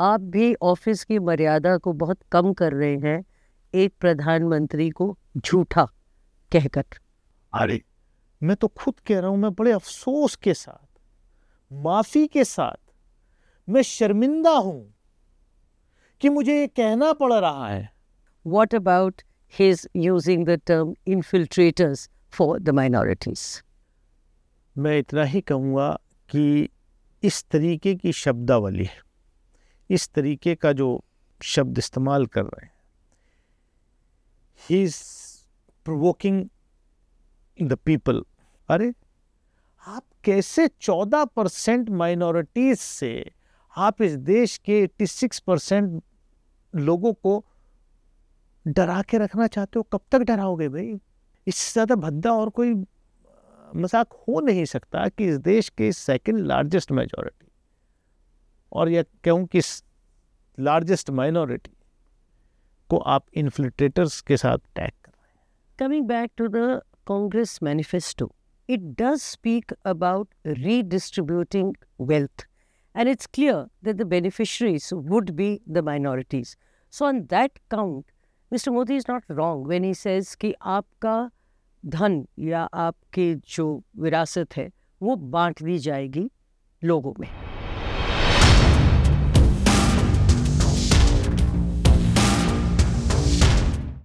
आप भी ऑफिस की मर्यादा को बहुत कम कर रहे हैं एक प्रधानमंत्री को झूठा कहकर अरे मैं तो खुद कह रहा हूं मैं बड़े अफसोस के साथ माफी के साथ मैं शर्मिंदा हूं कि मुझे ये कहना पड़ रहा है what about his using the term infiltrators for the minorities मैं इतना ही कहूंगा कि इस तरीके की शब्दावली है इस तरीके का जो शब्द इस्तेमाल कर रहे हैं he is provoking the people अरे आप कैसे चौदह परसेंट माइनॉरिटीज से आप इस देश के एट्टी सिक्स परसेंट लोगों को डरा के रखना चाहते हो कब तक डराओगे भाई इससे ज़्यादा भद्दा और कोई मजाक हो नहीं सकता कि इस देश के सेकंड लार्जेस्ट मेजोरिटी और यह कहूँ कि लार्जेस्ट माइनॉरिटी को आप इन्फिल्ट्रेटर्स के साथ टैग कर रहे हैं coming back to the Congress manifesto it does speak about redistributing wealth and it's clear that the beneficiaries would be the minorities so on that count mister Modi is not wrong when he says कि आपका धन या आपकी जो विरासत है वो बांट दी जाएगी लोगों में